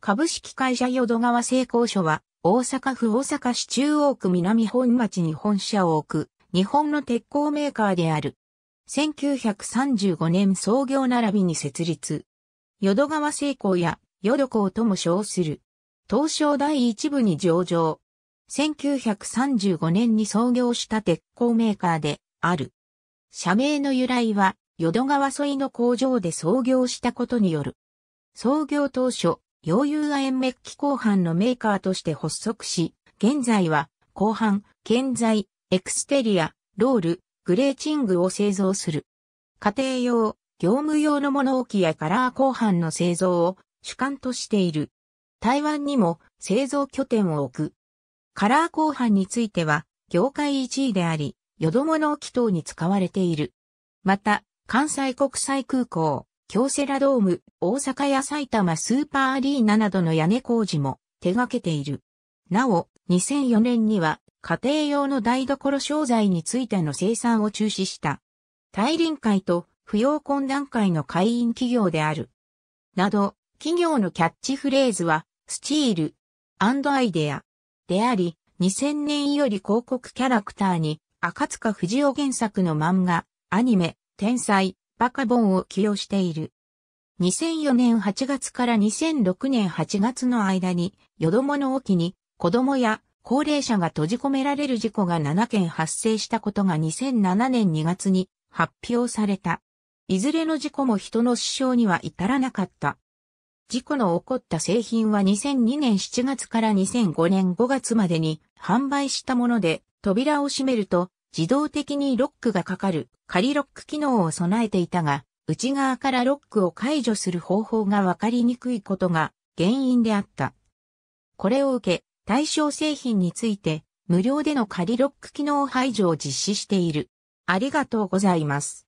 株式会社淀川製鋼所は、大阪府大阪市中央区南本町に本社を置く、日本の鉄鋼メーカーである。1935年創業並びに設立。淀川製鋼や、淀鋼とも称する。東証第一部に上場。1935年に創業した鉄鋼メーカーである。社名の由来は、淀川沿いの工場で創業したことによる。創業当初、溶融亜鉛メッキ後半のメーカーとして発足し、現在は、後半、建材、エクステリア、ロール、グレーチングを製造する。家庭用、業務用の物置やカラー後半の製造を主管としている。台湾にも製造拠点を置く。カラー後半については、業界1位であり、淀物置等に使われている。また、関西国際空港、京セラドーム、大阪や埼玉スーパーアリーナなどの屋根工事も手掛けている。なお、2004年には家庭用の台所商材についての生産を中止した。大臨会と扶養懇談会の会員企業である。など、企業のキャッチフレーズは、スチール、アンドアイデア、であり、2000年より広告キャラクターに、赤塚不二夫原作の漫画、アニメ、天才、バカボンを起用している。2004年8月から2006年8月の間に、よどもの沖に子供や高齢者が閉じ込められる事故が7件発生したことが2007年2月に発表された。いずれの事故も人の死傷には至らなかった。事故の起こった製品は2002年7月から2005年5月までに販売したもので、扉を閉めると自動的にロックがかかる仮ロック機能を備えていたが、内側からロックを解除する方法がわかりにくいことが原因であった。これを受け、対象製品について無料での仮ロック機能排除を実施している。ありがとうございます。